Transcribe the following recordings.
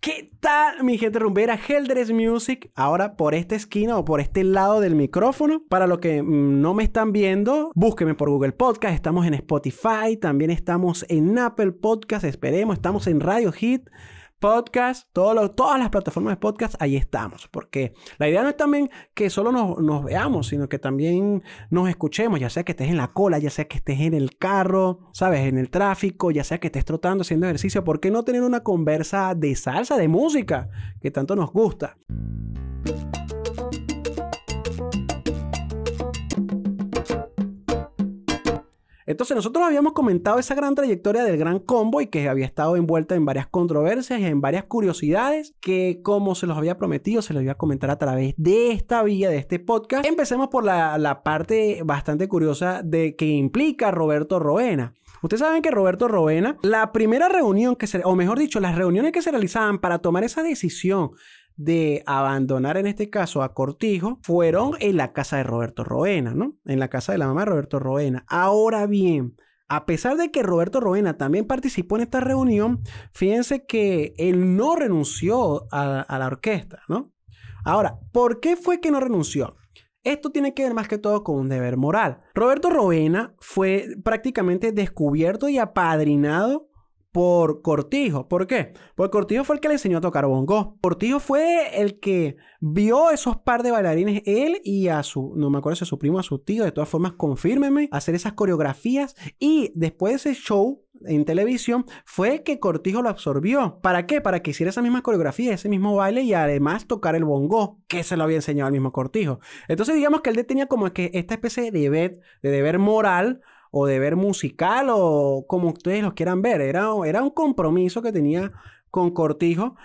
¿Qué tal, mi gente rumbera? Heldress Music, ahora por esta esquina o por este lado del micrófono. Para los que mm, no me están viendo, búsqueme por Google Podcast, estamos en Spotify, también estamos en Apple Podcast, esperemos, estamos en Radio Hit podcast, todas las plataformas de podcast, ahí estamos. Porque la idea no es también que solo nos, nos, veamos, sino que también nos escuchemos, ya sea que estés en la cola, ya sea que estés en el carro, ¿sabes? En el tráfico, ya sea que estés trotando, haciendo ejercicio. ¿Por qué no tener una conversa de salsa, de música, que tanto nos gusta? Entonces nosotros habíamos comentado esa gran trayectoria del gran combo y que había estado envuelta en varias controversias y en varias curiosidades que como se los había prometido se los iba a comentar a través de esta vía, de este podcast. Empecemos por la, parte bastante curiosa de que implica Roberto Roena. Ustedes saben que Roberto Roena, la primera reunión que se, o mejor dicho, las reuniones que se realizaban para tomar esa decisión de abandonar en este caso a Cortijo fueron en la casa de Roberto Roena, ¿no? En la casa de la mamá de Roberto Roena. Ahora bien, a pesar de que Roberto Roena también participó en esta reunión, fíjense que él no renunció a, la orquesta, ¿no? Ahora, ¿por qué fue que no renunció? Esto tiene que ver más que todo con un deber moral. Roberto Roena fue prácticamente descubierto y apadrinado por Cortijo. ¿Por qué? Porque Cortijo fue el que le enseñó a tocar bongo. Cortijo fue el que vio esos par de bailarines, él y a su, no me acuerdo si a su primo, a su tío, de todas formas, confírmeme, hacer esas coreografías. Y después de ese show en televisión, fue que Cortijo lo absorbió. ¿Para qué? Para que hiciera esa misma coreografía, ese mismo baile y además tocar el bongo, que se lo había enseñado al mismo Cortijo. Entonces digamos que él tenía como que esta especie de deber moral o de ver musical o como ustedes los quieran ver. Era, era un compromiso que tenía con Cortijo.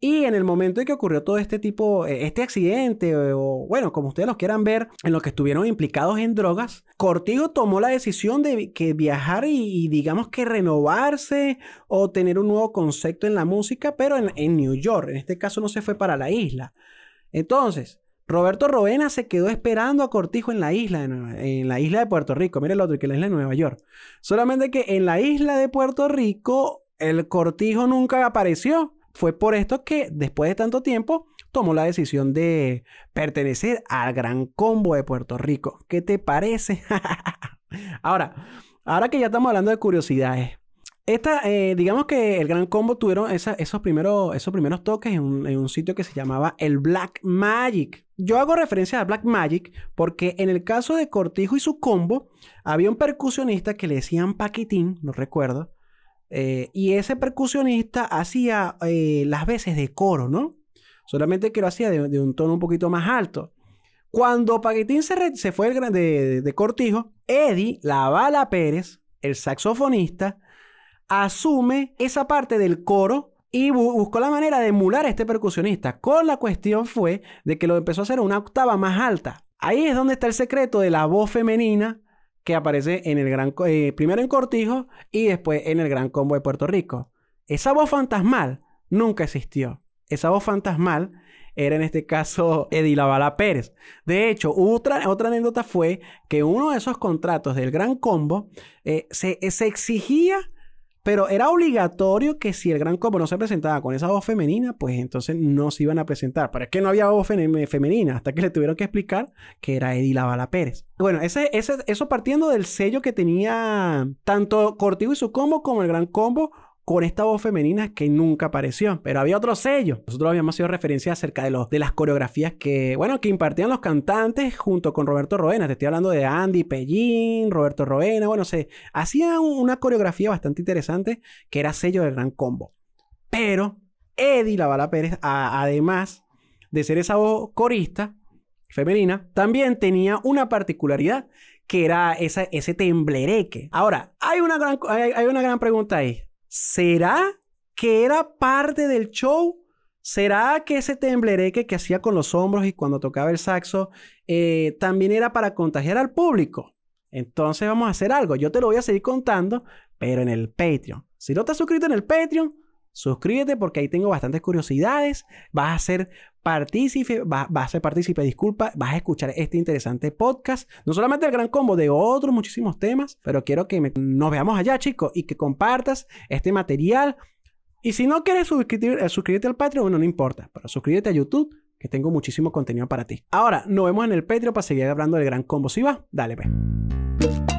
Y en el momento en que ocurrió todo este tipo, eh, este accidente, eh, o bueno, como ustedes los quieran ver, en los que estuvieron implicados en drogas, Cortijo tomó la decisión de que viajar y, digamos que renovarse o tener un nuevo concepto en la música, pero en, en New York. En este caso no se fue para la isla. Entonces, Roberto Robena se quedó esperando a Cortijo en la isla en la isla de Puerto Rico. Mira el otro, que es la isla de Nueva York. Solamente que en la isla de Puerto Rico el Cortijo nunca apareció. Fue por esto que después de tanto tiempo tomó la decisión de pertenecer al Gran Combo de Puerto Rico. ¿Qué te parece? ahora, ahora que ya estamos hablando de curiosidades, esta, eh, digamos que el Gran Combo tuvieron esos, primeros, esos primeros toques en un, sitio que se llamaba el Black Magic. Yo hago referencia a Black Magic porque en el caso de Cortijo y su combo, había un percusionista que le decían Paquitín, no recuerdo, eh, y ese percusionista hacía eh, las veces de coro, ¿no? Solamente que lo hacía de, un tono un poquito más alto. Cuando Paquitín se, se fue el, de, de Cortijo, Eddie, la bala Pérez, el saxofonista, asume esa parte del coro y buscó la manera de emular a este percusionista. Con la cuestión fue de que lo empezó a hacer una octava más alta. Ahí es donde está el secreto de la voz femenina que aparece en el gran eh, primero en Cortijo y después en el Gran Combo de Puerto Rico. Esa voz fantasmal nunca existió. Esa voz fantasmal era en este caso Edilabala Pérez. De hecho, otra, otra anécdota fue que uno de esos contratos del Gran Combo eh, se, se exigía pero era obligatorio que si el gran combo no se presentaba con esa voz femenina, pues entonces no se iban a presentar. Pero es que no había voz femenina, hasta que le tuvieron que explicar que era Eddie Lavala Pérez. Bueno, ese, ese, eso partiendo del sello que tenía tanto Cortigo y su combo como el gran combo con esta voz femenina que nunca apareció. Pero había otro sello. Nosotros habíamos sido referencia acerca de, los, de las coreografías que, bueno, que impartían los cantantes junto con Roberto Roena. Te estoy hablando de Andy Pellín, Roberto Roena. Bueno, se hacía una coreografía bastante interesante que era sello del gran combo. Pero Eddie Lavala Pérez, además de ser esa voz corista femenina, también tenía una particularidad que era esa, ese temblereque. Ahora, hay una, gran, hay una gran pregunta ahí. ¿Será que era parte del show? ¿Será que ese temblereque que hacía con los hombros y cuando tocaba el saxo eh, también era para contagiar al público? Entonces vamos a hacer algo. Yo te lo voy a seguir contando, pero en el Patreon. Si no estás suscrito en el Patreon, Suscríbete porque ahí tengo bastantes curiosidades. Vas a ser partícipe, vas, a ser partícipe, disculpa, vas a escuchar este interesante podcast. No solamente el gran combo de otros muchísimos temas, pero quiero que nos veamos allá, chicos, y que compartas este material. Y si no quieres eh, suscribirte al Patreon, bueno, no importa, pero suscríbete a YouTube, que tengo muchísimo contenido para ti. Ahora, nos vemos en el Patreon para seguir hablando del gran combo. Si ¿Sí va, dale, pues.